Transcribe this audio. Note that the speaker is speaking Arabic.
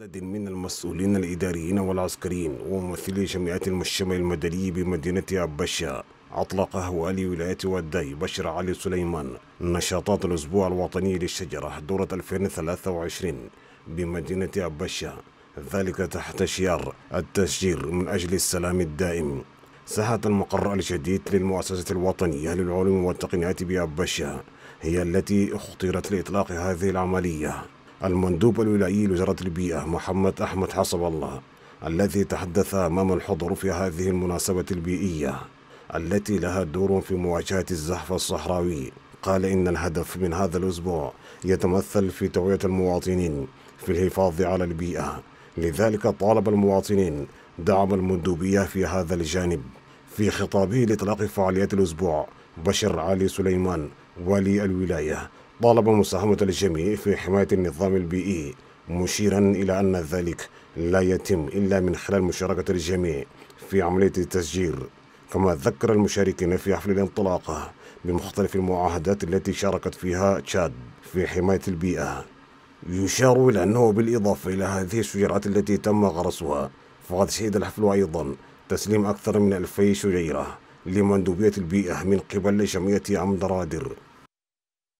عدد من المسؤولين الإداريين والعسكريين وممثلي جمعيات المجتمع المدني بمدينة أبشا أطلقه والي ولاية والدي بشر علي سليمان نشاطات الأسبوع الوطني للشجرة دورة 2023 بمدينة أبشا ذلك تحت شيار التشجير من أجل السلام الدائم ساحة المقر الجديد للمؤسسة الوطنية للعلوم والتقنيات بأبشا هي التي اختيرت لإطلاق هذه العملية المندوب الولائي لوزارة البيئة محمد أحمد حسب الله الذي تحدث أمام الحضور في هذه المناسبة البيئية التي لها دور في مواجهة الزحف الصحراوي قال إن الهدف من هذا الأسبوع يتمثل في توعية المواطنين في الحفاظ على البيئة لذلك طالب المواطنين دعم المندوبية في هذا الجانب في خطابه لإطلاق فعاليات الأسبوع بشر علي سليمان ولي الولاية طالب مساهمة الجميع في حماية النظام البيئي مشيرا إلى أن ذلك لا يتم إلا من خلال مشاركة الجميع في عملية التسجيل كما ذكر المشاركين في حفل الانطلاقة بمختلف المعاهدات التي شاركت فيها تشاد في حماية البيئة يشار إلى أنه بالإضافة إلى هذه الشجرات التي تم غرسها فقد شهد الحفل أيضا تسليم أكثر من ألفي شجيرة لمندوبية البيئة من قبل جمعية أمدرادر